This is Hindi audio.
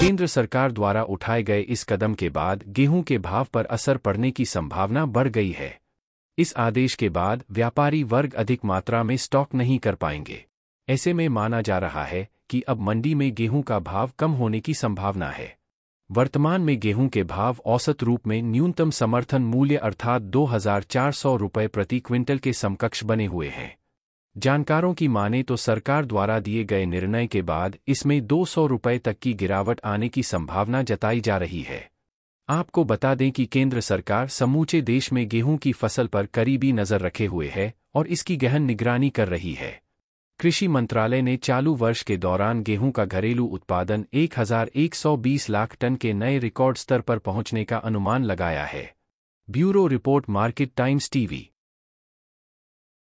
केंद्र सरकार द्वारा उठाए गए इस कदम के बाद गेहूं के भाव पर असर पड़ने की संभावना बढ़ गई है इस आदेश के बाद व्यापारी वर्ग अधिक मात्रा में स्टॉक नहीं कर पाएंगे ऐसे में माना जा रहा है कि अब मंडी में गेहूं का भाव कम होने की संभावना है वर्तमान में गेहूं के भाव औसत रूप में न्यूनतम समर्थन मूल्य अर्थात दो हजार चार सौ रुपये प्रति क्विंटल के समकक्ष बने हुए हैं जानकारों की माने तो सरकार द्वारा दिए गए निर्णय के बाद इसमें दो सौ रुपये तक की गिरावट आने की संभावना जताई जा रही है आपको बता दें कि केंद्र सरकार समूचे देश में गेहूं की फसल पर करीबी नज़र रखे हुए है और इसकी गहन निगरानी कर रही है कृषि मंत्रालय ने चालू वर्ष के दौरान गेहूं का घरेलू उत्पादन 1120 लाख टन के नए रिकॉर्ड स्तर पर पहुंचने का अनुमान लगाया है bureau report Market Times TV